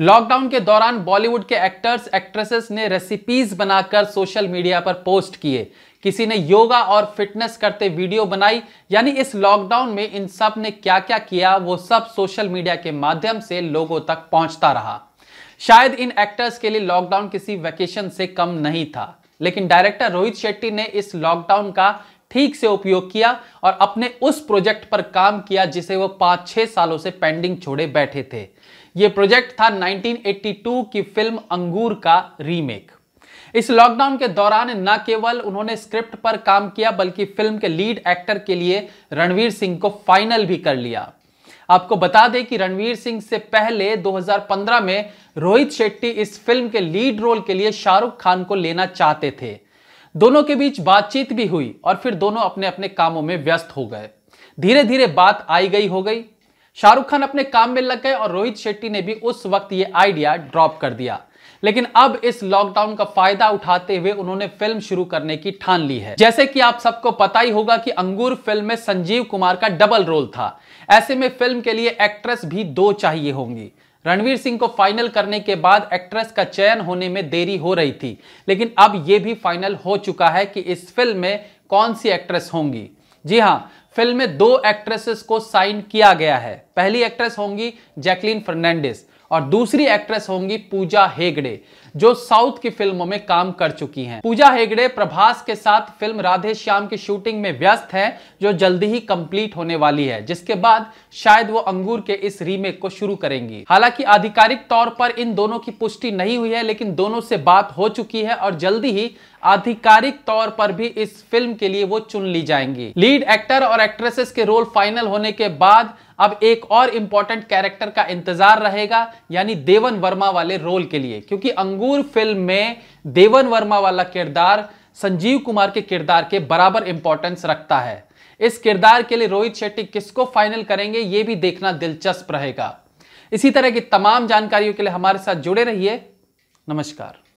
lockdown के दौरान बॉलीवुड के एक्टर्स एक्ट्रेसेस ने रेसिपीज बनाकर सोशल मीडिया पर पोस्ट किए किसी ने योगा और फिटनेस करते वीडियो बनाई यानी इस लॉकडाउन में इन सब ने क्या क्या किया वो सब सोशल मीडिया के माध्यम से लोगों तक पहुंचता रहा शायद इन एक्टर्स के लिए लॉकडाउन किसी वैकेशन से कम नहीं था लेकिन डायरेक्टर रोहित शेट्टी ने इस लॉकडाउन का ठीक से उपयोग किया और अपने उस प्रोजेक्ट पर काम किया जिसे वो पाँच छः सालों से पेंडिंग छोड़े बैठे थे ये प्रोजेक्ट था 1982 की फिल्म अंगूर का रीमेक इस लॉकडाउन के दौरान न केवल उन्होंने स्क्रिप्ट पर काम किया बल्कि फिल्म के लीड एक्टर के लिए रणवीर सिंह को फाइनल भी कर लिया आपको बता दें कि रणवीर सिंह से पहले 2015 में रोहित शेट्टी इस फिल्म के लीड रोल के लिए शाहरुख खान को लेना चाहते थे दोनों के बीच बातचीत भी हुई और फिर दोनों अपने अपने कामों में व्यस्त हो गए धीरे धीरे बात आई गई हो गई शाहरुख खान अपने काम में लग गए और रोहित शेट्टी ने भी उस वक्त ये आइडिया ड्रॉप कर दिया लेकिन अब इस लॉकडाउन का फायदा उठाते हुए उन्होंने फिल्म शुरू करने की ठान ली है जैसे कि आप सबको पता ही होगा कि अंगूर फिल्म में संजीव कुमार का डबल रोल था ऐसे में फिल्म के लिए एक्ट्रेस भी दो चाहिए होंगी रणवीर सिंह को फाइनल करने के बाद एक्ट्रेस का चयन होने में देरी हो रही थी लेकिन अब यह भी फाइनल हो चुका है कि इस फिल्म में कौन सी एक्ट्रेस होंगी जी हां फिल्म में दो एक्ट्रेसेस को साइन किया गया है पहली एक्ट्रेस होंगी जैकलीन फर्नांडिस और दूसरी एक्ट्रेस होंगी पूजा हेगड़े जो साउथ की फिल्मों में काम कर चुकी हैं पूजा हेगड़े प्रभास के साथ फिल्म राधे श्याम की शूटिंग में व्यस्त हैं जो जल्दी ही कंप्लीट होने वाली है जिसके बाद शायद वो अंगूर के इस रीमेक को शुरू करेंगी हालांकि आधिकारिक तौर पर इन दोनों की पुष्टि नहीं हुई है लेकिन दोनों से बात हो चुकी है और जल्दी ही आधिकारिक तौर पर भी इस फिल्म के लिए वो चुन ली जाएंगी लीड एक्टर और एक्ट्रेसेस के रोल फाइनल होने के बाद अब एक और इंपॉर्टेंट कैरेक्टर का इंतजार रहेगा यानी देवन वर्मा वाले रोल के लिए क्योंकि अंगूर फिल्म में देवन वर्मा वाला किरदार संजीव कुमार के किरदार के बराबर इंपॉर्टेंस रखता है इस किरदार के लिए रोहित शेट्टी किसको फाइनल करेंगे ये भी देखना दिलचस्प रहेगा इसी तरह की तमाम जानकारियों के लिए हमारे साथ जुड़े रहिए नमस्कार